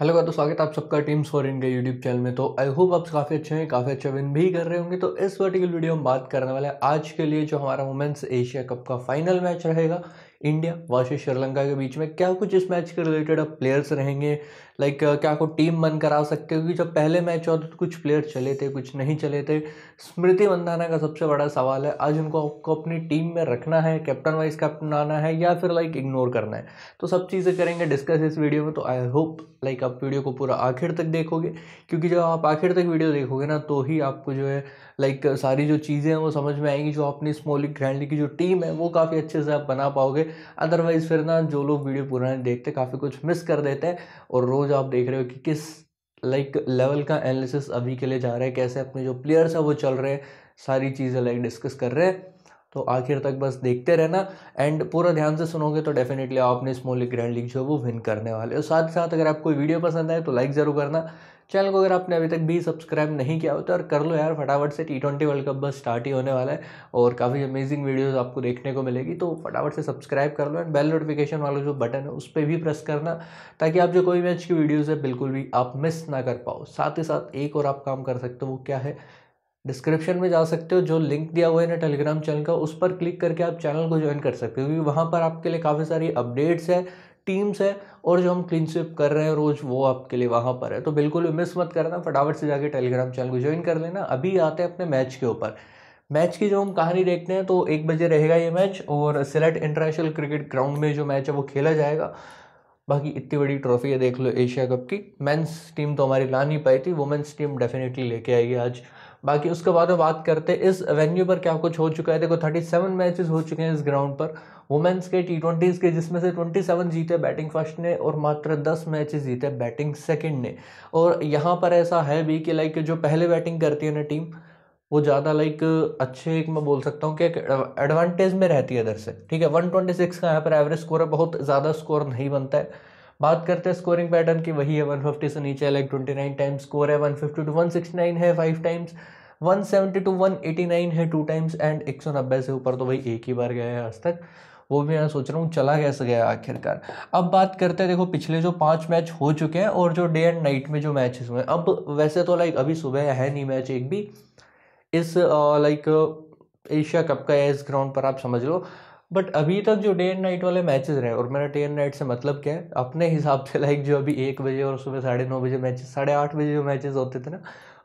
hello का तो स्वागत है आप सबका टीम्स फॉर के यूट्यूब चैनल में तो आई होप आप काफ़ी अच्छे हैं काफ़ी अच्छे विन भी कर रहे होंगे तो इस वर्टिकल वीडियो में बात करने वाले हैं आज के लिए जो हमारा वुमेंस एशिया कप का फाइनल मैच रहेगा इंडिया वर्सेज श्रीलंका के बीच में क्या कुछ इस मैच के रिलेटेड अब प्लेयर्स रहेंगे लाइक uh, क्या को टीम बन करा सकते हो क्योंकि जब पहले मैच हुआ तो कुछ प्लेयर चले थे कुछ नहीं चले थे स्मृति मंदाना का सबसे बड़ा सवाल है आज उनको आपको अपनी टीम में रखना है कैप्टन वाइज कैप्टन आना है या फिर लाइक इग्नोर करना है तो सब चीज़ें करेंगे डिस्कस इस वीडियो में तो आई होप लाइक आप वीडियो को पूरा आखिर तक देखोगे क्योंकि जब आप आखिर तक वीडियो देखोगे ना तो ही आपको जो है लाइक सारी जो चीज़ें हैं वो समझ में आएंगी जो अपनी स्मॉलिक लीग ग्रैंड की जो टीम है वो काफ़ी अच्छे से आप बना पाओगे अदरवाइज़ फिर ना जो लोग वीडियो पूरा नहीं देखते काफ़ी कुछ मिस कर देते हैं और रोज़ जो आप देख रहे हो कि किस लाइक लेवल का एनालिसिस अभी के लिए जा रहा है कैसे अपने जो प्लेयर्स हैं वो चल रहे हैं सारी चीज़ें लाइक डिस्कस कर रहे हैं तो आखिर तक बस देखते रहना एंड पूरा ध्यान से सुनोगे तो डेफिनेटली आपने स्मॉल लीग ग्रैंड लीग जो है वो विन करने वाले और साथ ही साथ अगर आपको वीडियो पसंद आए तो लाइक ज़रूर करना चैनल को अगर आपने अभी तक भी सब्सक्राइब नहीं किया हो तो यार कर लो यार फटाफट से टी ट्वेंटी वर्ल्ड कप बस स्टार्ट ही होने वाला है और काफ़ी अमेजिंग वीडियोस आपको देखने को मिलेगी तो फटाफट से सब्सक्राइब कर लो एंड बेल नोटिफिकेशन वाला जो बटन है उस पर भी प्रेस करना ताकि आप जो कोई मैच की वीडियोज़ है बिल्कुल भी आप मिस ना कर पाओ साथ ही साथ एक और आप काम कर सकते हो वो क्या है डिस्क्रिप्शन में जा सकते हो जो लिंक दिया हुआ है ना टेलीग्राम चैनल का उस पर क्लिक करके आप चैनल को ज्वाइन कर सकते हो क्योंकि वहाँ पर आपके लिए काफ़ी सारी अपडेट्स है टीम्स है और जो हम क्लीन स्विप कर रहे हैं रोज़ वो आपके लिए वहाँ पर है तो बिल्कुल भी मिस मत करना फटाफट से जाके टेलीग्राम चैनल को ज्वाइन कर लेना अभी आते हैं अपने मैच के ऊपर मैच की जो हम कहानी देखते हैं तो एक बजे रहेगा ये मैच और सिलेट इंटरनेशनल क्रिकेट ग्राउंड में जो मैच है वो खेला जाएगा बाकी इतनी बड़ी ट्रॉफी है देख लो एशिया कप की मेंस टीम तो हमारी ला नहीं पाई थी वुमेंस टीम डेफिनेटली लेके आएगी आज बाकी उसके बाद में बात करते हैं इस वेन्यू पर क्या कुछ हो चुका है देखो थर्टी सेवन मैचेस हो चुके हैं इस ग्राउंड पर वुमेंस के टी ट्वेंटीज़ के जिसमें से ट्वेंटी सेवन जीते बैटिंग फर्स्ट ने और मात्र दस मैचेस जीते बैटिंग सेकेंड ने और यहाँ पर ऐसा है भी कि लाइक जो पहले बैटिंग करती है ना टीम वो ज़्यादा लाइक अच्छे एक मैं बोल सकता हूँ कि एक एडवांटेज में रहती है इधर से ठीक है 126 का यहाँ पर एवरेज स्कोर है बहुत ज़्यादा स्कोर नहीं बनता है बात करते हैं स्कोरिंग पैटर्न की वही है वन फिफ्टी से नीचे like twenty nine times score है one fifty two one sixty nine है five times one seventy two one eighty nine है टू टाइम्स एंड एक सौ नब्बे से ऊपर तो भाई एक ही बार गया है आज तक वो भी मैं सोच रहा हूँ चला कैसे गया आखिरकार अब बात करते हैं देखो पिछले जो पांच मैच हो चुके हैं और जो डे एंड नाइट में जो मैचेस हुए हैं अब वैसे तो लाइक अभी सुबह है नहीं मैच एक भी इस लाइक एशिया कप का इस ग्राउंड पर आप समझ लो बट अभी तक जो डे एंड नाइट वाले मैचेस रहे और मेरा डे एंड नाइट से मतलब क्या है अपने हिसाब से लाइक जो अभी एक बजे और सुबह साढ़े नौ बजे मैचेस साढ़े आठ बजे जो मैचेस होते थे ना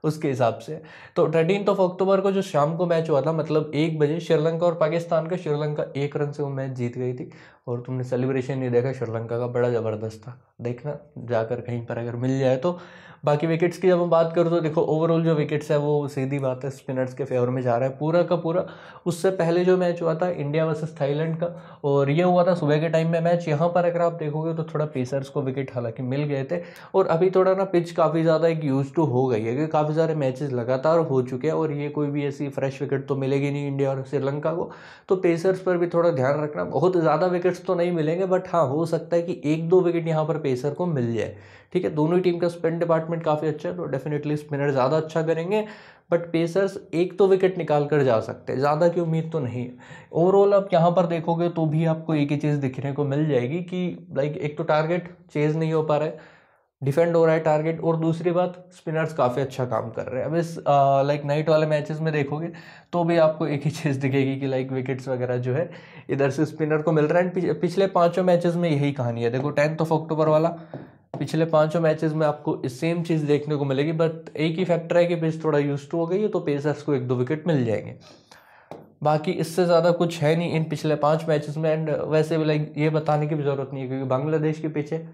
उसके हिसाब से तो थर्टीन ऑफ अक्टूबर को जो शाम को मैच हुआ था मतलब एक बजे श्रीलंका और पाकिस्तान का श्रीलंका एक रन से वो मैच जीत गई थी और तुमने सेलिब्रेशन नहीं देखा श्रीलंका का बड़ा ज़बरदस्त था देखना जाकर कहीं पर अगर मिल जाए तो बाकी विकेट्स की जब हम बात करूँ तो देखो ओवरऑल जो विकेट्स है वो सीधी बात है स्पिनर्स के फेवर में जा रहा है पूरा का पूरा उससे पहले जो मैच हुआ था इंडिया वर्सेस थाईलैंड का और ये हुआ था सुबह के टाइम में मैच यहाँ पर अगर आप देखोगे तो थोड़ा पेसर्स को विकेट हालांकि मिल गए थे और अभी थोड़ा ना पिच काफ़ी ज़्यादा एक यूज टू हो गई है क्योंकि काफ़ी सारे मैचेस लगातार हो चुके हैं और ये कोई भी ऐसी फ्रेश विकेट तो मिलेगी नहीं इंडिया और श्रीलंका को तो पेसर्स पर भी थोड़ा ध्यान रखना बहुत ज़्यादा विकेट्स तो नहीं मिलेंगे बट हाँ हो सकता है कि एक दो विकेट यहाँ पर पेसर को मिल जाए ठीक है दोनों ही टीम का स्पिन डिपार्टमेंट काफ़ी अच्छा है तो डेफिनेटली स्पिनर ज़्यादा अच्छा करेंगे बट पेसर्स एक तो विकेट निकाल कर जा सकते हैं ज़्यादा की उम्मीद तो नहीं है ओवरऑल आप यहाँ पर देखोगे तो भी आपको एक ही चीज़ दिखने को मिल जाएगी कि लाइक एक तो टारगेट चेज़ नहीं हो पा रहा है डिफेंड हो रहा है टारगेट और दूसरी बात स्पिनर्स काफ़ी अच्छा काम कर रहे हैं अब इस लाइक नाइट वाले मैचेस में देखोगे तो भी आपको एक ही चीज़ दिखेगी कि लाइक विकेट्स वगैरह जो है इधर से स्पिनर को मिल रहा है पिछले पाँचों मैचेस में यही कहानी है देखो टेंथ ऑफ अक्टूबर वाला पिछले पांचों मैचेस में आपको सेम चीज़ देखने को मिलेगी बट एक ही फैक्टर है कि पिच थोड़ा यूज टू हो गई है तो पेसर्स को एक दो विकेट मिल जाएंगे बाकी इससे ज़्यादा कुछ है नहीं इन पिछले पांच मैचेस में एंड वैसे भी लाइक ये बताने की भी ज़रूरत नहीं है क्योंकि बांग्लादेश के पीछे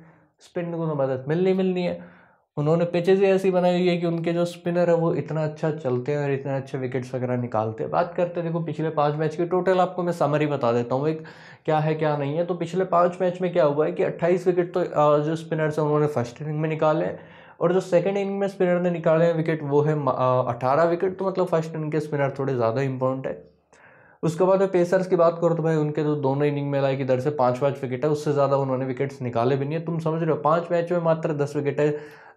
स्पिन को तो मदद मिलनी मिलनी है उन्होंने पिचेज ही ऐसी बनाई हुई है कि उनके जो स्पिनर है वो इतना अच्छा चलते हैं और इतने अच्छे विकेट्स वगैरह निकालते हैं बात करते देखो पिछले पाँच मैच की टोटल आपको मैं समरी बता देता हूँ एक क्या है क्या नहीं है तो पिछले पाँच मैच में क्या हुआ है कि अट्ठाईस विकेट तो जो स्पिनर्स हैं उन्होंने फर्स्ट इनिंग में निकाले और जो सेकेंड इनिंग में स्पिनर ने निकाले हैं विकेट वो है अठारह विकेट तो मतलब फर्स्ट इनिंग के स्पिनर थोड़े ज़्यादा इंपॉर्टेंट है उसके बाद में पेसर्स की बात करो तो भाई उनके तो दोनों इनिंग में लाइक इधर से पाँच पाँच विकेट है उससे ज़्यादा उन्होंने विकेट्स निकाले भी नहीं है तुम समझ रहे हो पाँच मैच में मात्र दस विकेट है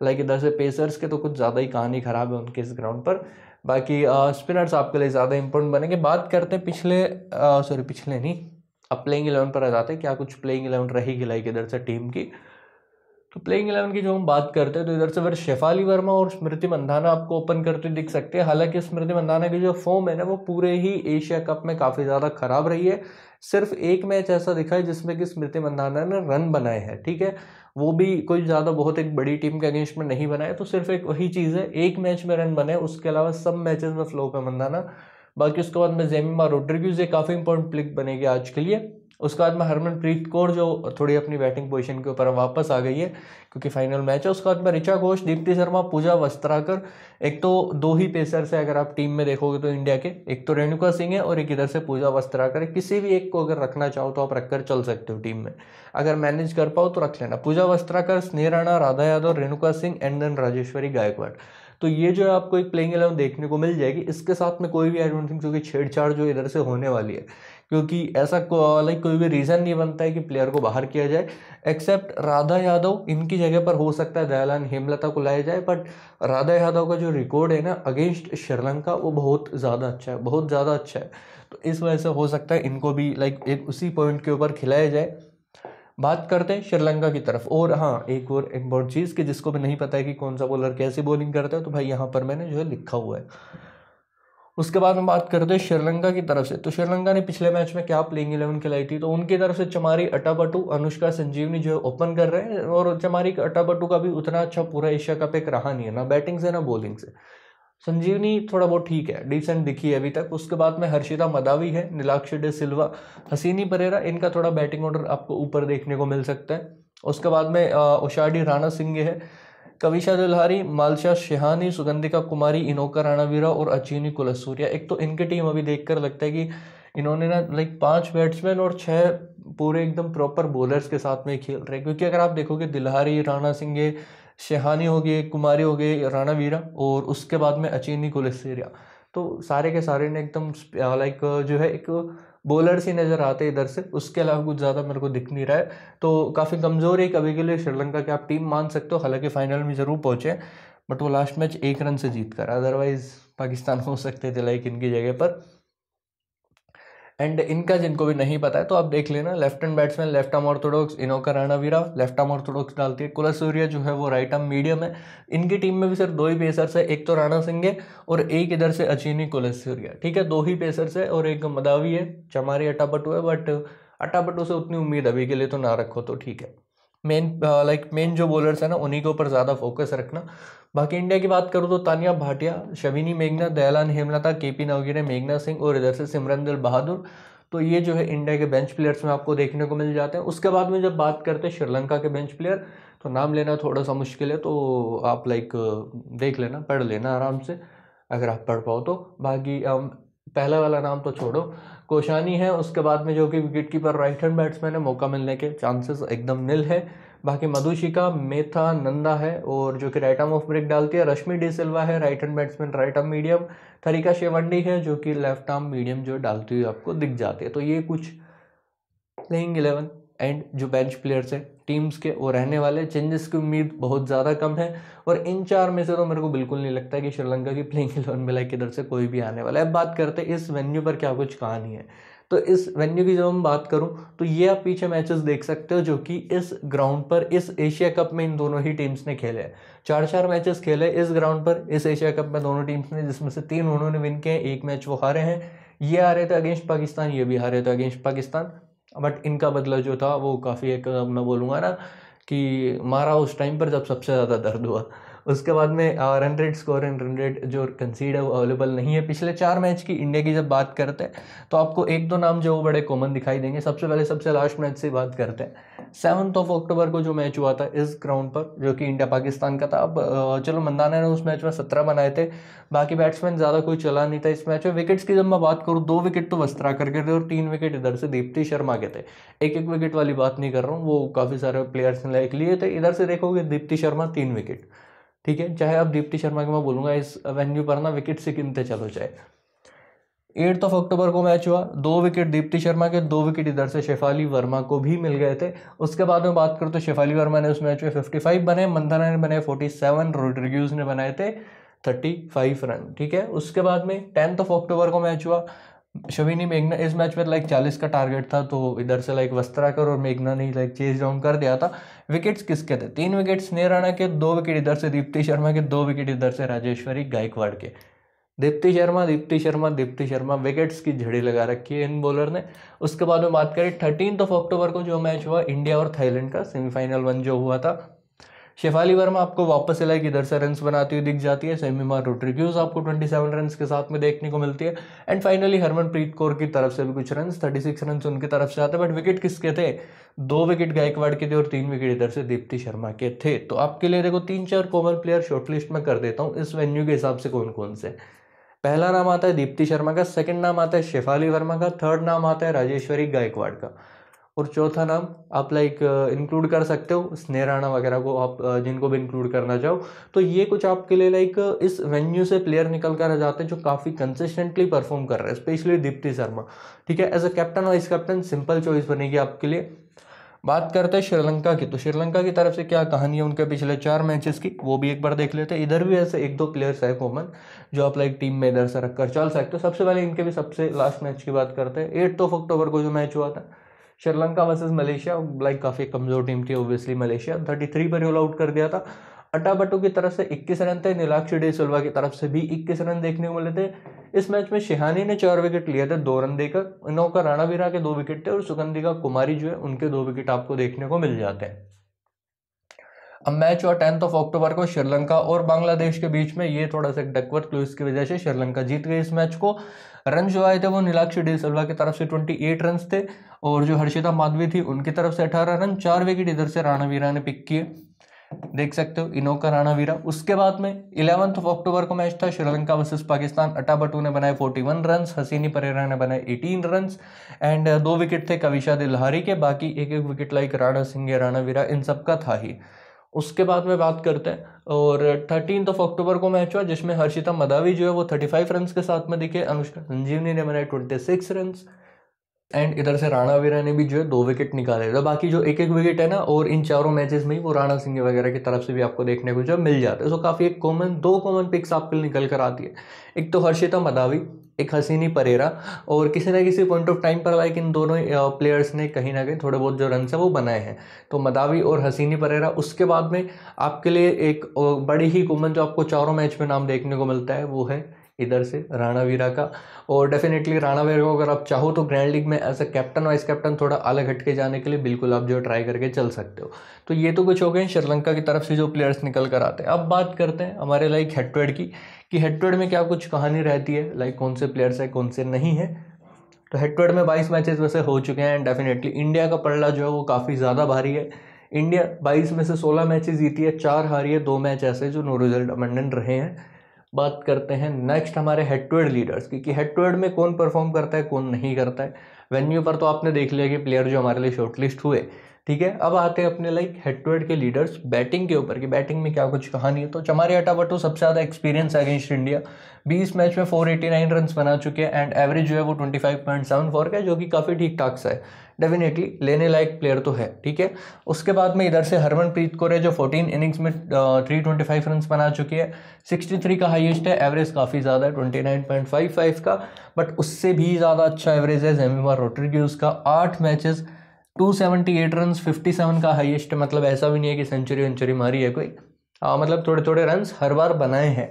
लाइक इधर से पेसर्स के तो कुछ ज़्यादा ही कहानी ख़राब है उनके इस ग्राउंड पर बाकी स्पिनर्स आपके लिए ज़्यादा इंपॉर्टेंट बनेंगे बात करते हैं पिछले सॉरी पिछले नहीं अब प्लेइंग इलेवन पर आ जाते हैं क्या कुछ प्लेइंग इलेवन रहेगी लाइक इधर से टीम की तो प्लेइंग इलेवन की जो हम बात करते हैं तो इधर से फिर शेफाली वर्मा और स्मृति मंधाना आपको ओपन करते दिख सकते हैं हालांकि स्मृति मंधाना की जो फॉर्म है ना वो पूरे ही एशिया कप में काफ़ी ज़्यादा खराब रही है सिर्फ एक मैच ऐसा दिखा है जिसमें कि स्मृति मंधाना ने रन बनाए हैं ठीक है वो भी कोई ज़्यादा बहुत एक बड़ी टीम के अगेंस्ट में नहीं बनाए तो सिर्फ एक वही चीज़ है एक मैच में रन बने उसके अलावा सब मैचेज में फ्लो पे मंदाना बाकी उसके बाद में जेमिमा रोड्रिग्यूज ये काफ़ी इंपॉर्टेंट प्लिक बनेगी आज के लिए उसके बाद में हरमनप्रीत कौर जो थोड़ी अपनी बैटिंग पोजीशन के ऊपर वापस आ गई है क्योंकि फाइनल मैच है उसके बाद में ऋचा घोष दीप्ति शर्मा पूजा वस्त्राकर एक तो दो ही पेसर से अगर आप टीम में देखोगे तो इंडिया के एक तो रेणुका सिंह है और एक इधर से पूजा वस्त्राकर किसी भी एक को अगर रखना चाहो तो आप रखकर चल सकते हो टीम में अगर मैनेज कर पाओ तो रख लेना पूजा वस्त्राकर स्नेह राणा राधा यादव रेणुका सिंह एंड देन राजेश्वरी गायकवाड़ तो ये जो है आपको एक प्लेइंग एलेवन देखने को मिल जाएगी इसके साथ में कोई भी आई डोंट थिंक क्योंकि छेड़छाड़ जो इधर से होने वाली है क्योंकि ऐसा लाइक कोई भी रीज़न नहीं बनता है कि प्लेयर को बाहर किया जाए एक्सेप्ट राधा यादव इनकी जगह पर हो सकता है दयालान हेमलता को लाया जाए बट राधा यादव का जो रिकॉर्ड है ना अगेंस्ट श्रीलंका वो बहुत ज़्यादा अच्छा है बहुत ज़्यादा अच्छा है तो इस वजह से हो सकता है इनको भी लाइक एक उसी पॉइंट के ऊपर खिलाया जाए बात करते हैं श्रीलंका की तरफ और हाँ एक और इम्पोर्टेंट चीज़ कि जिसको भी नहीं पता है कि कौन सा बॉलर कैसे बॉलिंग करता है तो भाई यहाँ पर मैंने जो है लिखा हुआ है उसके बाद हम बात करते हैं श्रीलंका की तरफ से तो श्रीलंका ने पिछले मैच में क्या प्लेइंग इलेवन खिलाई थी तो उनकी तरफ से चमारी अटाबटू अनुष्का संजीवनी जो है ओपन कर रहे हैं और चमारी अटाबटू का भी उतना अच्छा पूरा एशिया कप एक रहा नहीं है ना बैटिंग से ना बॉलिंग से संजीवनी थोड़ा बहुत ठीक है डिसेंट दिखी है अभी तक उसके बाद में हर्षिता मदावी है नीलाक्षी डे सिल्वा हसीनी परेरा इनका थोड़ा बैटिंग ऑर्डर आपको ऊपर देखने को मिल सकता है उसके बाद में उषाडी राणा सिंह है कविशा दुल्हारी मालशा शिहानी सुगंधिका कुमारी इनोका राणावीरा और अचीनी कुलसूर्या एक तो इनकी टीम अभी देखकर लगता है कि इन्होंने ना लाइक पांच बैट्समैन और छह पूरे एकदम प्रॉपर बॉलर्स के साथ में खेल रहे हैं क्योंकि अगर आप देखोगे दिलहारी राणा सिंह शेहानी हो गए कुमारी हो गए राणा वीरा और उसके बाद में अचीनी कुलसेरिया तो सारे के सारे ने एकदम लाइक जो है एक बॉलर्स ही नज़र आते इधर से उसके अलावा कुछ ज़्यादा मेरे को दिख नहीं रहा है तो काफ़ी कमज़ोर है कभी के लिए श्रीलंका की आप टीम मान सकते हो हालांकि फाइनल में ज़रूर पहुँचे बट वो लास्ट मैच एक रन से जीत कर अदरवाइज़ पाकिस्तान हो सकते थे लाइक इनकी जगह पर एंड इनका जिनको भी नहीं पता है तो आप देख लेना left hand batsman left arm orthodox Inoka Ranaweera left arm orthodox डालती है कुला सूर्या जो है वो राइट आर्म मीडियम है इनकी टीम में भी सिर्फ दो ही पेसर्स है एक तो राणा सिंह है और एक इधर से अचीनी कुला सूर्या ठीक है दो ही पेसर्स है और एक मदावी है चमारी अटापटू है बट अटापटू से उतनी उम्मीद अभी के लिए तो ना रखो तो ठीक है मेन लाइक मेन जो बॉलर्स है ना उन्हीं के ऊपर ज़्यादा फोकस रखना बाकी इंडिया की बात करूँ तो तानिया भाटिया शविनी मेघना दयालान हेमलता के पी नवगिरे मेघना सिंह और इधर से सिमरन दिल बहादुर तो ये जो है इंडिया के बेंच प्लेयर्स में आपको देखने को मिल जाते हैं उसके बाद में जब बात करते हैं श्रीलंका के बेंच प्लेयर तो नाम लेना थोड़ा सा मुश्किल है तो आप लाइक देख लेना पढ़ लेना आराम से अगर आप पढ़ पाओ तो बाकी um, पहला वाला नाम तो छोड़ो कोशानी है उसके बाद में जो कि wicket keeper right hand batsman है मौका मिलने के चांसेस एकदम नील है बाकी मधुशिका मेथा नंदा है और जो कि राइट आर्म ऑफ ब्रेक डालती है रश्मि डी सिल्वा है right hand batsman right arm medium Tharika Sewwandi है जो कि लेफ्ट आर्म मीडियम जो डालती हुई आपको दिख जाती है तो ये कुछ प्लेइंग इलेवन एंड जो बेंच प्लेयर्स हैं टीम्स के वो रहने वाले चेंजेस की उम्मीद बहुत ज़्यादा कम है और इन चार में से तो मेरे को बिल्कुल नहीं लगता कि श्रीलंका की प्लेइंग इलेवन में लाइक इधर से कोई भी आने वाला है अब बात करते हैं इस वेन्यू पर क्या कुछ कहानी है तो इस वेन्यू की जब हम बात करूं तो ये आप पीछे मैचेस देख सकते हो जो कि इस ग्राउंड पर इस एशिया कप में इन दोनों ही टीम्स ने खेले हैं चार चार मैचेस खेले इस ग्राउंड पर इस एशिया कप में दोनों टीम्स ने जिसमें से तीन उन्होंने विन किए हैं एक मैच वो हारे हैं ये हारे थे अगेंस्ट पाकिस्तान ये भी हारे थे अगेंस्ट पाकिस्तान बट इनका बदला जो था वो काफ़ी एक मैं बोलूँगा ना कि मारा उस टाइम पर जब सबसे ज़्यादा दर्द हुआ उसके बाद में run rate score and run rate जो कंसीड है वो अवेलेबल नहीं है पिछले चार मैच की इंडिया की जब बात करते हैं तो आपको एक दो नाम जो वो बड़े कॉमन दिखाई देंगे सबसे पहले सबसे लास्ट मैच से बात करते हैं सेवन्थ ऑफ अक्टूबर को जो मैच हुआ था इस ग्राउंड पर जो कि इंडिया पाकिस्तान का था अब चलो मंदाना ने उस मैच में सत्रह बनाए थे बाकी बैट्समैन ज़्यादा कोई चला नहीं था इस मैच में विकेट्स की जब मैं बात करूँ दो विकेट तो वस्त्रा करके थे और तीन विकेट इधर से दीप्ति शर्मा के थे एक एक विकेट वाली बात नहीं कर रहा हूँ वो काफ़ी सारे प्लेयर्स ने लिए थे इधर से देखोगे दीप्ति शर्मा तीन विकेट ठीक है चाहे आप दीप्ति शर्मा की मैं बोलूंगा इस वेन्यू पर ना विकेट से गिनते चलो चाहे एट्थ ऑफ अक्टूबर को मैच हुआ दो विकेट दीप्ति शर्मा के दो विकेट इधर से शेफाली वर्मा को भी मिल गए थे उसके बाद में बात करूँ तो शेफाली वर्मा ने उस मैच में फिफ्टी फाइव बने मंदाना ने बने सेवन रोड्रिग्यूज ने बनाए थे थर्टी फाइव रन ठीक है उसके बाद में टेंथ ऑफ अक्टूबर को मैच हुआ शविनी मेघना इस मैच में लाइक चालीस का टारगेट था तो इधर से लाइक वस्त्राकर और मेघना ने लाइक चेज डाउन कर दिया था विकेट्स किसके थे तीन विकेट्स राणा के दो विकेट इधर से दीप्ति शर्मा के दो विकेट इधर से राजेश्वरी गायकवाड़ के दीप्ति शर्मा दीप्ति शर्मा दीप्ति शर्मा विकेट्स की झड़ी लगा रखी है इन बॉलर ने उसके बाद में बात करें थर्टीन ऑफ अक्टूबर को जो मैच हुआ इंडिया और थाईलैंड का सेमीफाइनल वन जो हुआ था शेफाली वर्मा आपको वापस से लाइक इधर से रन बनाती हुई दिख जाती है सेमी रोटरी क्यूज आपको 27 रन के साथ में देखने को मिलती है एंड फाइनली हरमनप्रीत कौर की तरफ से भी कुछ रन 36 रन उनकी तरफ से आते हैं बट विकेट किसके थे दो विकेट गायकवाड़ के थे और तीन विकेट इधर से दीप्ति शर्मा के थे तो आपके लिए देखो तीन चार कॉमन प्लेयर शॉर्टलिस्ट में कर देता हूँ इस वेन्यू के हिसाब से कौन कौन से पहला नाम आता है दीप्ति शर्मा का सेकंड नाम आता है शेफाली वर्मा का थर्ड नाम आता है राजेश्वरी गायकवाड़ का और चौथा नाम आप लाइक इंक्लूड uh, कर सकते हो स्नेराना वगैरह को आप uh, जिनको भी इंक्लूड करना चाहो तो ये कुछ आपके लिए लाइक uh, इस वेन्यू से प्लेयर निकल कर जाते हैं जो काफ़ी कंसिस्टेंटली परफॉर्म कर रहे हैं स्पेशली दीप्ति शर्मा ठीक है as a captain vice captain simple choice बनेगी आपके लिए बात करते हैं श्रीलंका की तो श्रीलंका की तरफ से क्या कहानी है उनके पिछले चार मैचेस की वो भी एक बार देख लेते हैं इधर भी ऐसे एक दो प्लेयर्स है कॉमन जो आप लाइक टीम में इधर से रखकर चल सकते हो सबसे पहले इनके भी सबसे लास्ट मैच की बात करते हैं एट्थ ऑफ अक्टूबर को जो मैच हुआ था श्रीलंका वर्सेज मलेशिया लाइक काफ़ी कमज़ोर टीम थी ओबियसली मलेशिया थर्टी थ्री पर ऑल आउट कर दिया था अट्टाबट्टू की तरफ से 21 रन थे नीलाक्षी डे सिल्वा की तरफ से भी 21 रन देखने को मिले थे इस मैच में शिहानी ने चार विकेट लिए थे दो रन देकर इनोका राणावीरा के दो विकेट थे और सुगंधिका कुमारी जो है उनके दो विकेट आपको देखने को मिल जाते हैं अब मैच हुआ टेंथ ऑफ अक्टूबर को श्रीलंका और बांग्लादेश के बीच में ये थोड़ा सा डकवर्थ लुइस की वजह से श्रीलंका जीत गई इस मैच को रन जो आए थे वो नीलाक्षी डिसल्वा की तरफ से 28 रन थे और जो हर्षिता माधवी थी उनकी तरफ से 18 रन चार विकेट इधर से राणावीरा ने पिक किए देख सकते हो इनोका राणावीरा उसके बाद में इलेवंथ ऑफ अक्टूबर को मैच था श्रीलंका वर्सेस पाकिस्तान अटाबटू ने बनाए 41 रन हसीनी परेरा ने बनाए 18 रन एंड दो विकेट थे कविशा दिलहारी के बाकी एक एक विकेट लाइक राणा सिंह राणावीरा इन सब का था ही उसके बाद में बात करते हैं और थर्टीन ऑफ अक्टूबर को मैच हुआ जिसमें हर्षिता मदावी जो है वो थर्टी फाइव रन के साथ में दिखे अनुष्का संजीवनी ने बनाए ट्वेंटी सिक्स रन्स एंड इधर से राणा वीरा ने भी जो है दो विकेट निकाले तो बाकी जो एक एक विकेट है ना और इन चारों मैचेस में ही वो राणा सिंह वगैरह की तरफ से भी आपको देखने को जो मिल जाते हैं सो काफ़ी एक कॉमन दो कॉमन पिक्स आपके लिए निकल कर आती है एक तो हर्षिता मदावी एक हसीनी परेरा और किसी ना किसी पॉइंट ऑफ टाइम पर लाइक इन दोनों प्लेयर्स ने कहीं ना कहीं थोड़े बहुत जो रन है वो बनाए हैं तो मदावी और हसीनी परेरा उसके बाद में आपके लिए एक बड़ी ही कॉमन जो आपको चारों मैच में नाम देखने को मिलता है वो है इधर से राणा वीरा का और डेफिनेटली राणा वीरा को अगर आप चाहो तो ग्रैंड लीग में as a captain vice captain थोड़ा अलग हटके जाने के लिए बिल्कुल आप जो ट्राई करके चल सकते हो तो ये तो कुछ हो गए श्रीलंका की तरफ से जो प्लेयर्स निकल कर आते हैं अब बात करते हैं हमारे लाइक हेडवेड की कि हेडवेड में क्या कुछ कहानी रहती है लाइक कौन से प्लेयर्स है कौन से नहीं है तो हेडवेड में बाईस मैचेस वैसे हो चुके हैं एंड डेफिनेटली इंडिया का पड़ला जो है वो काफ़ी ज़्यादा भारी है इंडिया 22 में से 16 मैचेस जीती है चार हारी है दो मैच ऐसे जो नो रिजल्ट अमेंडेंट रहे हैं बात करते हैं नेक्स्ट हमारे हेड टू हेड लीडर्स की कि हेड टू हेड में कौन परफॉर्म करता है कौन नहीं करता है वेन्यू पर तो आपने देख लिया कि प्लेयर जो हमारे लिए शॉर्टलिस्ट हुए ठीक है अब आते हैं अपने लाइक हेड टू हेड के लीडर्स बैटिंग के ऊपर कि बैटिंग में क्या कुछ कहानी है तो चमारी अटावटो सबसे ज़्यादा एक्सपीरियंस है अगेंस्ट इंडिया 20 मैच में 489 रन बना चुके हैं एंड एवरेज जो है वो 25.74 का है जो कि काफ़ी ठीक ठाक सा है डेफिनेटली लेने लायक प्लेयर तो है ठीक है उसके बाद में इधर से हरमनप्रीत कौर है जो 14 इनिंग्स में थ्री ट्वेंटी फाइव रन बना चुके हैं 63 का हाईएस्ट है एवरेज काफ़ी ज़्यादा है 29.55 का बट उससे भी ज़्यादा अच्छा एवरेज है जेमिमा रोड्रिग्यूज़ का आठ matches two seventy eight run fifty seven का हाईएस्ट मतलब ऐसा भी नहीं है कि सेंचुरी वेंचुरी मारी है कोई आ, मतलब थोड़े थोड़े रन हर बार बनाए हैं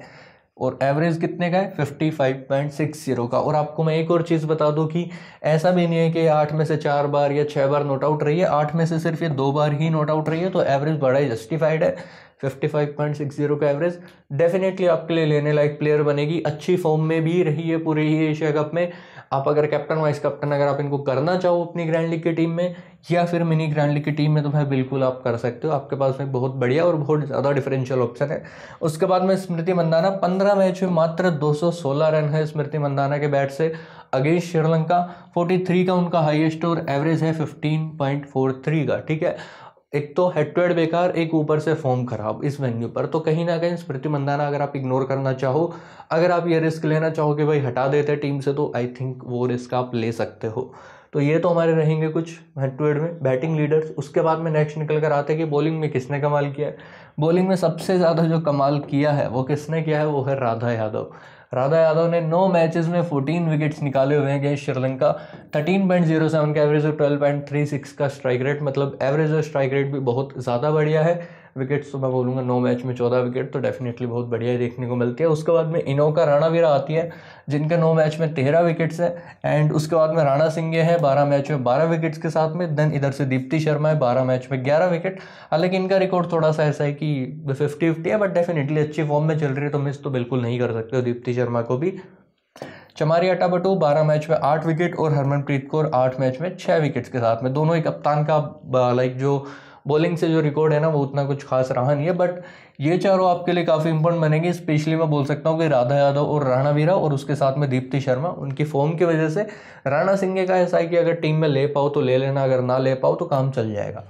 और एवरेज कितने का है fifty five point six zero का और आपको मैं एक और चीज़ बता दूं कि ऐसा भी नहीं है कि आठ में से चार बार या छः बार नोट आउट रही है आठ में से सिर्फ ये दो बार ही नोट आउट रही है तो एवरेज बड़ा ही जस्टिफाइड है fifty five point six zero का एवरेज डेफिनेटली आपके लिए लेने लायक प्लेयर बनेगी अच्छी फॉर्म में भी रही है पूरे ही एशिया कप में आप अगर कैप्टन वाइस कैप्टन अगर आप इनको करना चाहो अपनी ग्रैंड लीग की टीम में या फिर मिनी ग्रैंड लीग की टीम में तो भाई बिल्कुल आप कर सकते हो आपके पास में बहुत बढ़िया और बहुत ज़्यादा डिफरेंशियल ऑप्शन है उसके बाद में स्मृति मंदाना पंद्रह मैच में मात्र दो रन है स्मृति मंदाना के बैट से अगेंस्ट श्रीलंका 43 का उनका हाईएस्ट और एवरेज है 15.43 का ठीक है एक तो हेड टू हेड बेकार एक ऊपर से फॉर्म खराब इस वेन्यू पर तो कहीं ना कहीं स्मृति मंदाना अगर आप इग्नोर करना चाहो अगर आप ये रिस्क लेना चाहो कि भाई हटा देते टीम से तो आई थिंक वो रिस्क आप ले सकते हो तो ये तो हमारे रहेंगे कुछ हेड टू हेड में बैटिंग लीडर्स उसके बाद में नेक्स्ट निकल कर आते हैं कि बॉलिंग में किसने कमाल किया है बॉलिंग में सबसे ज़्यादा जो कमाल किया है वो किसने किया है वो है राधा यादव राधा यादव ने नौ मैचेस में फोर्टीन विकेट्स निकाले हुए हैं against Sri Lanka thirteen point zero seven का एवरेज और ट्वेल्व पॉइंट थ्री सिक्स का स्ट्राइक रेट मतलब एवरेज और स्ट्राइक रेट भी बहुत ज़्यादा बढ़िया है विकेट्स तो मैं बोलूँगा नौ मैच में चौदह विकेट तो डेफिनेटली बहुत बढ़िया ही देखने को मिलती है उसके बाद में इनोका वीरा आती है जिनके नौ मैच में तेरह विकेट्स है एंड उसके बाद में राणा सिंह है बारह मैच में बारह विकेट्स के साथ में देन इधर से दीप्ति शर्मा है बारह मैच में ग्यारह विकेट हालांकि इनका रिकॉर्ड थोड़ा सा ऐसा है कि फिफ्टी फिफ्टी है बट डेफिनेटली अच्छी फॉर्म में चल रही है तो मिस तो बिल्कुल नहीं कर सकते हो दीप्ति शर्मा को भी चमारी अटाबटू बारह मैच में आठ विकेट और हरमनप्रीत कौर आठ मैच में छः विकेट्स के साथ में दोनों ही कप्तान का लाइक जो बॉलिंग से जो रिकॉर्ड है ना वो उतना कुछ खास रहा नहीं है बट ये चारों आपके लिए काफ़ी इंपॉर्टेंट बनेंगे स्पेशली मैं बोल सकता हूँ कि राधा यादव और राणा वीरा और उसके साथ में दीप्ति शर्मा उनकी फॉर्म की वजह से राणा सिंह का ऐसा है कि अगर टीम में ले पाओ तो ले लेना अगर ना ले पाओ तो काम चल जाएगा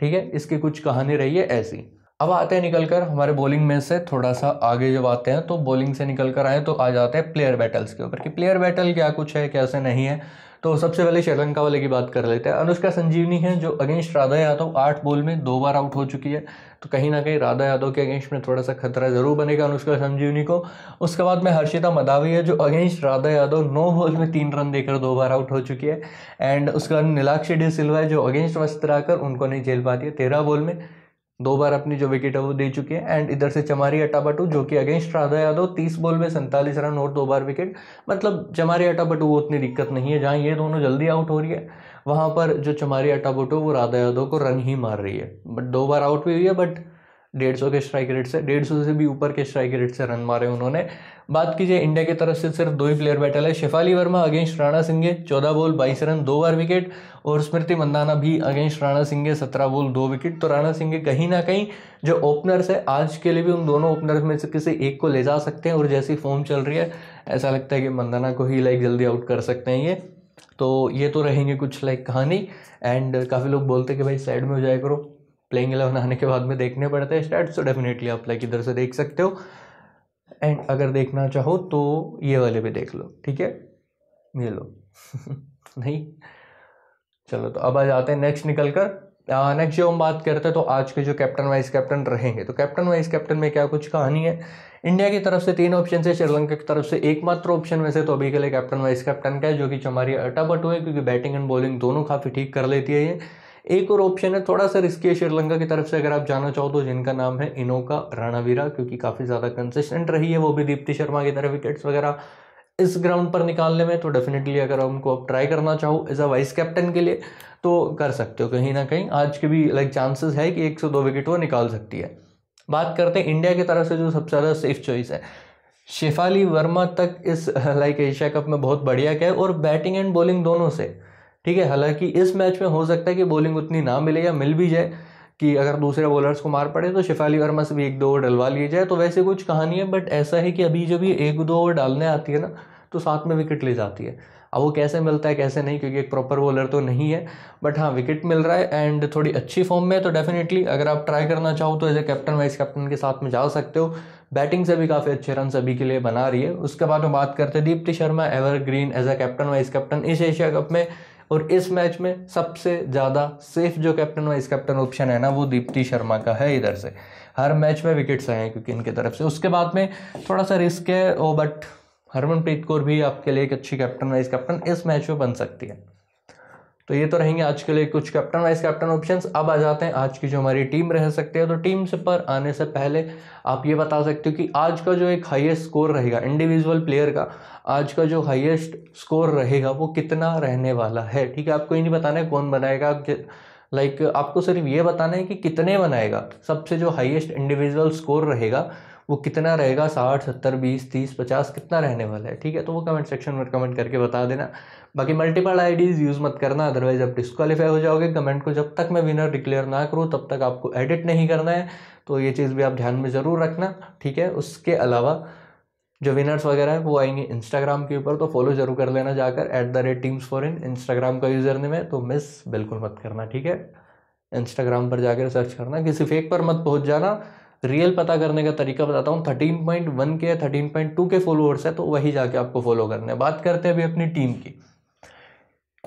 ठीक है इसकी कुछ कहानी रही है ऐसी अब आते हैं निकल कर हमारे बॉलिंग में से थोड़ा सा आगे जब आते हैं तो बॉलिंग से निकल कर आए तो आ जाते हैं प्लेयर बैटल्स के ऊपर कि प्लेयर बैटल क्या कुछ है कैसे नहीं है तो सबसे पहले श्रीलंका वाले की बात कर लेते हैं अनुष्का संजीवनी है जो अगेंस्ट राधा यादव आठ बॉल में दो बार आउट हो चुकी है तो कहीं ना कहीं राधा यादव के अगेंस्ट में थोड़ा सा खतरा ज़रूर बनेगा अनुष्का संजीवनी को उसके बाद में हर्षिता मदावी है जो अगेंस्ट राधा यादव नौ बॉल में तीन रन देकर दो बार आउट हो चुकी है एंड उसके बाद नीलाक्षी डी सिल्वा है जो अगेंस्ट वस्त्र आकर उनको नहीं झेल पाती है तेरह बॉल में दो बार अपनी जो विकेट है वो दे चुके हैं एंड इधर से चमारी अटापटू जो कि अगेंस्ट राधा यादव तीस बॉल में सैंतालीस रन और दो बार विकेट मतलब चमारी अटापटू वो उतनी दिक्कत नहीं है जहाँ ये दोनों जल्दी आउट हो रही है वहाँ पर जो चमारी अटापटू वो राधा यादव को रन ही मार रही है बट दो बार आउट भी हुई है बट डेढ़ सौ के स्ट्राइक रेट से डेढ़ सौ से भी ऊपर के स्ट्राइक रेट से रन मारे उन्होंने बात कीजिए इंडिया की तरफ से सिर्फ दो ही प्लेयर बैटल है शेफाली वर्मा अगेंस्ट राणा सिंगे चौदह बॉल बाईस रन दो बार विकेट और स्मृति मंदाना भी अगेंस्ट राणा सिंगे सत्रह बॉल दो विकेट तो राणा सिंह कहीं ना कहीं जो ओपनर्स है आज के लिए भी उन दोनों ओपनर्स में से किसी एक को ले जा सकते हैं और जैसी फॉर्म चल रही है ऐसा लगता है कि मंदाना को ही लाइक जल्दी आउट कर सकते हैं ये तो ये तो रहेंगे कुछ लाइक कहानी एंड काफ़ी लोग बोलते हैं कि भाई साइड में हो जाए करो प्लेइंग एलेवन आने के बाद में देखने पड़ते हैं स्टैट्स तो डेफिनेटली आप लाइक इधर से देख सकते हो एंड अगर देखना चाहो तो ये वाले भी देख लो ठीक है ये लो नहीं चलो तो अब आ जाते हैं नेक्स्ट निकल कर नेक्स्ट जो हम बात करते हैं तो आज के जो कैप्टन वाइस कैप्टन रहेंगे तो कैप्टन वाइस कैप्टन में क्या कुछ कहानी है इंडिया की तरफ से तीन ऑप्शन है श्रीलंका की तरफ से एकमात्र ऑप्शन में से तो अभी के लिए कैप्टन वाइस कैप्टन का है जो कि चमारी अटापट हुए क्योंकि बैटिंग एंड बॉलिंग दोनों काफ़ी ठीक कर लेती है ये एक और ऑप्शन है थोड़ा सा रिस्की है श्रीलंका की तरफ से अगर आप जाना चाहो तो जिनका नाम है इनोका राणावीरा क्योंकि काफ़ी ज़्यादा कंसिस्टेंट रही है वो भी दीप्ति शर्मा की तरफ विकेट्स वगैरह इस ग्राउंड पर निकालने में तो डेफिनेटली अगर उनको आप ट्राई करना चाहो एज अ वाइस कैप्टन के लिए तो कर सकते हो कहीं ना कहीं आज के भी लाइक चांसेस है कि एक से दो विकेट वो निकाल सकती है बात करते हैं इंडिया की तरफ से जो सबसे ज़्यादा सेफ चॉइस है शेफाली वर्मा तक इस लाइक एशिया कप में बहुत बढ़िया क्या है और बैटिंग एंड बॉलिंग दोनों से ठीक है हालांकि इस मैच में हो सकता है कि बॉलिंग उतनी ना मिले या मिल भी जाए कि अगर दूसरे बॉलर्स को मार पड़े तो शिफाली वर्मा से भी एक दो ओवर डलवा लिए जाए तो वैसे कुछ कहानी है बट ऐसा है कि अभी जब ये एक दो ओवर डालने आती है ना तो साथ में विकेट ले जाती है अब वो कैसे मिलता है कैसे नहीं क्योंकि एक प्रॉपर बॉलर तो नहीं है बट हाँ विकेट मिल रहा है एंड थोड़ी अच्छी फॉर्म में है तो डेफिनेटली अगर आप ट्राई करना चाहो तो as a captain vice captain के साथ में जा सकते हो बैटिंग से भी काफ़ी अच्छे रन सभी के लिए बना रही है उसके बाद हम बात करते हैं Deepti Sharma evergreen as a captain vice captain इस एशिया कप में और इस मैच में सबसे ज़्यादा सेफ जो कैप्टन वाइस कैप्टन ऑप्शन है ना वो दीप्ति शर्मा का है इधर से हर मैच में विकेट्स आए हैं क्योंकि इनके तरफ से उसके बाद में थोड़ा सा रिस्क है ओ बट हरमनप्रीत कौर भी आपके लिए एक अच्छी कैप्टन वाइस कैप्टन इस मैच में बन सकती है तो ये तो रहेंगे आज के लिए कुछ कैप्टन वाइस कैप्टन ऑप्शंस अब आ जाते हैं आज की जो हमारी टीम रह सकती है तो टीम से पर आने से पहले आप ये बता सकते हो कि आज का जो एक हाईएस्ट स्कोर रहेगा इंडिविजुअल प्लेयर का आज का जो हाईएस्ट स्कोर रहेगा वो कितना रहने वाला है ठीक है आपको ये नहीं बताना है कौन बनाएगा लाइक आपको सिर्फ ये बताना है कि कितने बनाएगा सबसे जो हाइएस्ट इंडिविजुअल स्कोर रहेगा वो कितना रहेगा साठ सत्तर बीस तीस पचास कितना रहने वाला है ठीक है तो वो कमेंट सेक्शन में कमेंट करके बता देना बाकी मल्टीपल आईडीज़ यूज़ मत करना अदरवाइज आप डिस्कालीफाई हो जाओगे कमेंट को जब तक मैं विनर डिक्लेयर ना करूँ तब तक आपको एडिट नहीं करना है तो ये चीज़ भी आप ध्यान में ज़रूर रखना ठीक है उसके अलावा जो विनर्स वगैरह हैं वो आएंगे इंस्टाग्राम के ऊपर तो फॉलो जरूर कर लेना जाकर at the rate teams for in Instagram का यूज़र नेम है तो मिस बिल्कुल मत करना ठीक है इंस्टाग्राम पर जाकर सर्च करना किसी फेक पर मत पहुंच जाना रियल पता करने का तरीका बताता हूँ थर्टीन पॉइंट वन के या थर्टीन पॉइंट टू के फॉलोअर्स है तो वही जाके आपको फॉलो करने बात करते हैं अभी अपनी टीम की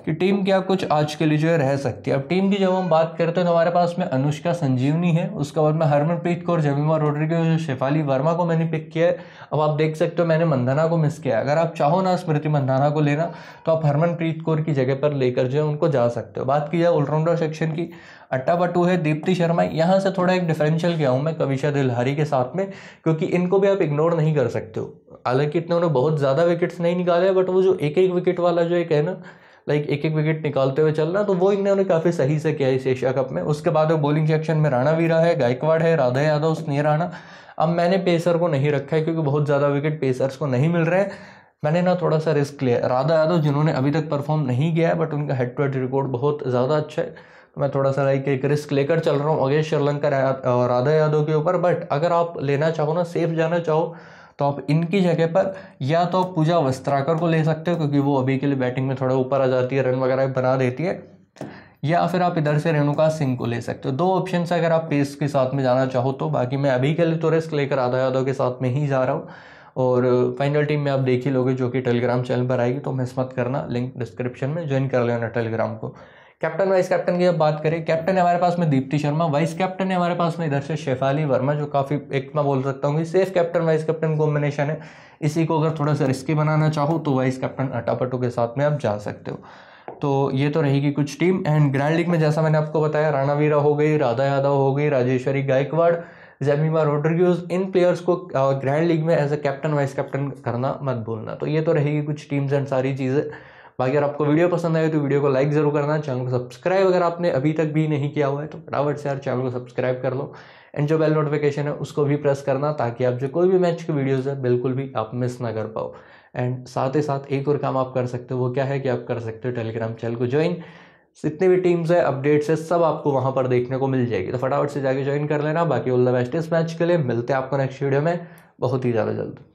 कि टीम क्या कुछ आज के लिए जो है रह सकती है अब टीम की जब हम बात करते हैं तो हमारे पास में अनुष्का संजीवनी है उसके बाद में हरमनप्रीत कौर जमीमा की शेफाली वर्मा को मैंने पिक किया है अब आप देख सकते हो मैंने मंधाना को मिस किया है अगर आप चाहो ना स्मृति मंदना को लेना तो आप हरमनप्रीत कौर की जगह पर लेकर जो है उनको जा सकते हो बात की जाए ऑलराउंडर सेक्शन की अट्टा बटू है दीप्ति शर्मा यहाँ से थोड़ा एक डिफरेंशियल गया हूँ मैं कविशा दिलहारी के साथ में क्योंकि इनको भी आप इग्नोर नहीं कर सकते हो हालांकि इतने उन्होंने बहुत ज़्यादा विकेट्स नहीं निकाले बट वो जो एक एक विकेट वाला जो एक है ना लाइक एक एक विकेट निकालते हुए चल रहा तो वो इन्होंने काफ़ी सही से किया इस एशिया कप में उसके बाद वो बॉलिंग सेक्शन में राणा वीरा है गायकवाड़ है राधा यादव स्नेह राणा अब मैंने पेसर को नहीं रखा है क्योंकि बहुत ज़्यादा विकेट पेसर्स को नहीं मिल रहे हैं मैंने ना थोड़ा सा रिस्क लिया राधा यादव जिन्होंने अभी तक परफॉर्म नहीं किया है बट उनका हेड टू हेड रिकॉर्ड बहुत ज़्यादा अच्छा है तो मैं थोड़ा सा लाइक एक रिस्क लेकर चल रहा हूँ अगेश श्रीलंका राधा यादव के ऊपर बट अगर आप लेना चाहो ना सेफ जाना चाहो तो आप इनकी जगह पर या तो आप पूजा वस्त्राकर को ले सकते हो क्योंकि वो अभी के लिए बैटिंग में थोड़ा ऊपर आ जाती है रन वगैरह बना देती है या फिर आप इधर से रेणुका सिंह को ले सकते हो दो ऑप्शन है अगर आप पेस के साथ में जाना चाहो तो बाकी मैं अभी के लिए तो रिस्क लेकर आधा यादव के साथ में ही जा रहा हूँ और फाइनल टीम में आप देख ही लोगे जो कि टेलीग्राम चैनल पर आएगी तो मिस मत करना लिंक डिस्क्रिप्शन में ज्वाइन कर लेना टेलीग्राम को कैप्टन वाइस कैप्टन की जब बात करें कैप्टन हमारे पास में दीप्ति शर्मा वाइस कैप्टन है हमारे पास में इधर से शेफाली वर्मा जो काफ़ी एक मैं बोल सकता हूँ कि safe captain vice captain combination है इसी को अगर थोड़ा सा रिस्की बनाना चाहो तो वाइस कैप्टन अटापटो के साथ में आप जा सकते हो तो ये तो रहेगी कुछ टीम एंड ग्रैंड लीग में जैसा मैंने आपको बताया राणावीरा हो गई राधा यादव हो गई राजेश्वरी गायकवाड़ जैमीमा रोड्रिग्यूज इन प्लेयर्स को ग्रैंड uh, लीग में as a captain vice captain करना मत भूलना तो ये तो रहेगी कुछ टीम्स एंड सारी चीज़ें बाकी अगर आपको वीडियो पसंद आए तो वीडियो को लाइक ज़रूर करना चैनल को सब्सक्राइब अगर आपने अभी तक भी नहीं किया हुआ है तो फटाफट से यार चैनल को सब्सक्राइब कर लो एंड जो बेल नोटिफिकेशन है उसको भी प्रेस करना ताकि आप जो कोई भी मैच की वीडियोज़ है बिल्कुल भी आप मिस ना कर पाओ एंड साथ ही साथ एक और काम आप कर सकते हो वो क्या है कि आप कर सकते हो टेलीग्राम चैनल को ज्वाइन जितने भी टीम्स है अपडेट्स है सब आपको वहाँ पर देखने को मिल जाएगी तो फटाफट से जाके ज्वाइन कर लेना बाकी ऑल द बेस्ट इस मैच के लिए मिलते हैं आपको नेक्स्ट वीडियो में बहुत ही ज़्यादा जल्द